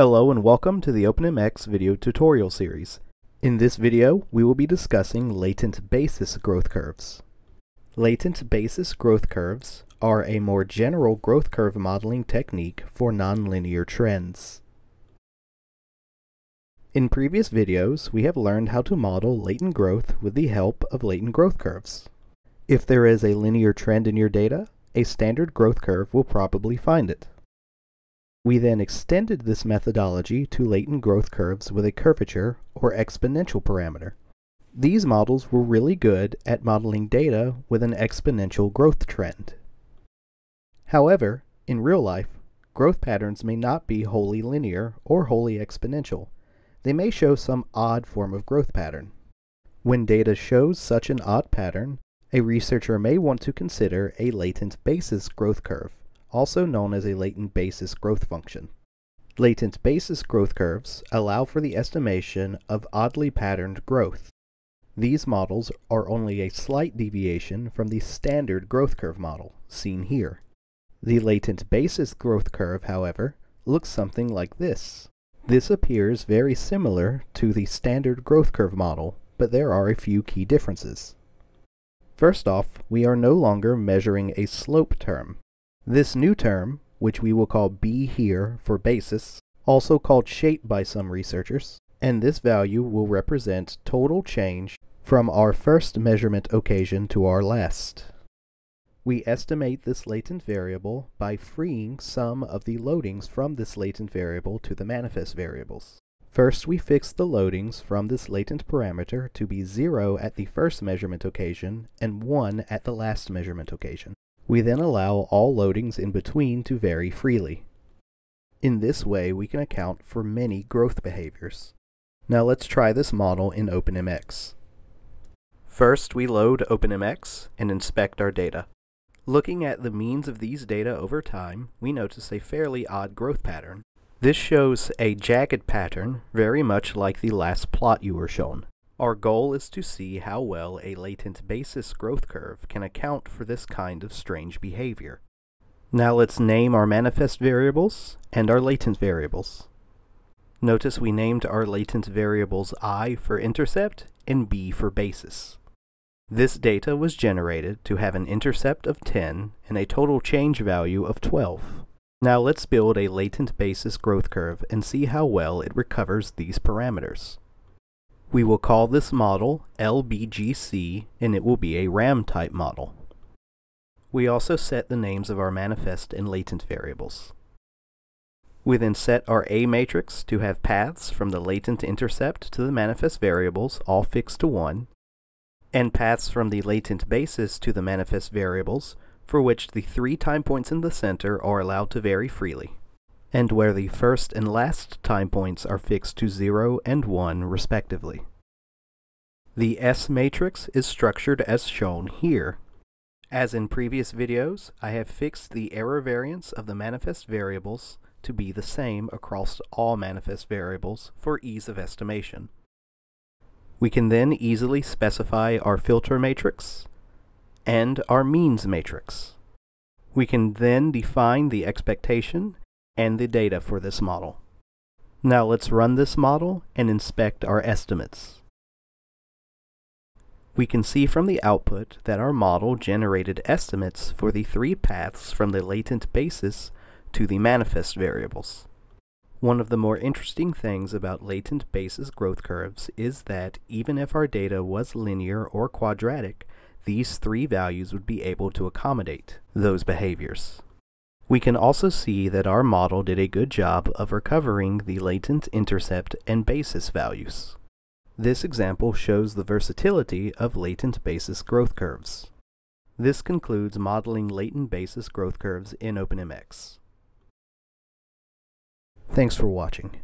Hello and welcome to the OpenMX video tutorial series. In this video, we will be discussing latent basis growth curves. Latent basis growth curves are a more general growth curve modeling technique for nonlinear trends. In previous videos, we have learned how to model latent growth with the help of latent growth curves. If there is a linear trend in your data, a standard growth curve will probably find it. We then extended this methodology to latent growth curves with a curvature or exponential parameter. These models were really good at modeling data with an exponential growth trend. However, in real life, growth patterns may not be wholly linear or wholly exponential. They may show some odd form of growth pattern. When data shows such an odd pattern, a researcher may want to consider a latent basis growth curve also known as a latent basis growth function. Latent basis growth curves allow for the estimation of oddly patterned growth. These models are only a slight deviation from the standard growth curve model, seen here. The latent basis growth curve, however, looks something like this. This appears very similar to the standard growth curve model, but there are a few key differences. First off, we are no longer measuring a slope term. This new term, which we will call B here for basis, also called shape by some researchers, and this value will represent total change from our first measurement occasion to our last. We estimate this latent variable by freeing some of the loadings from this latent variable to the manifest variables. First, we fix the loadings from this latent parameter to be 0 at the first measurement occasion and 1 at the last measurement occasion. We then allow all loadings in between to vary freely. In this way, we can account for many growth behaviors. Now let's try this model in OpenMX. First, we load OpenMX and inspect our data. Looking at the means of these data over time, we notice a fairly odd growth pattern. This shows a jagged pattern, very much like the last plot you were shown. Our goal is to see how well a latent basis growth curve can account for this kind of strange behavior. Now let's name our manifest variables and our latent variables. Notice we named our latent variables i for intercept and b for basis. This data was generated to have an intercept of 10 and a total change value of 12. Now let's build a latent basis growth curve and see how well it recovers these parameters. We will call this model LBGC and it will be a RAM type model. We also set the names of our manifest and latent variables. We then set our A matrix to have paths from the latent intercept to the manifest variables, all fixed to 1, and paths from the latent basis to the manifest variables, for which the three time points in the center are allowed to vary freely and where the first and last time points are fixed to 0 and 1 respectively. The S matrix is structured as shown here. As in previous videos, I have fixed the error variance of the manifest variables to be the same across all manifest variables for ease of estimation. We can then easily specify our filter matrix and our means matrix. We can then define the expectation and the data for this model. Now let's run this model and inspect our estimates. We can see from the output that our model generated estimates for the three paths from the latent basis to the manifest variables. One of the more interesting things about latent basis growth curves is that even if our data was linear or quadratic, these three values would be able to accommodate those behaviors. We can also see that our model did a good job of recovering the latent intercept and basis values. This example shows the versatility of latent basis growth curves. This concludes modeling latent basis growth curves in OpenMX. Thanks for watching.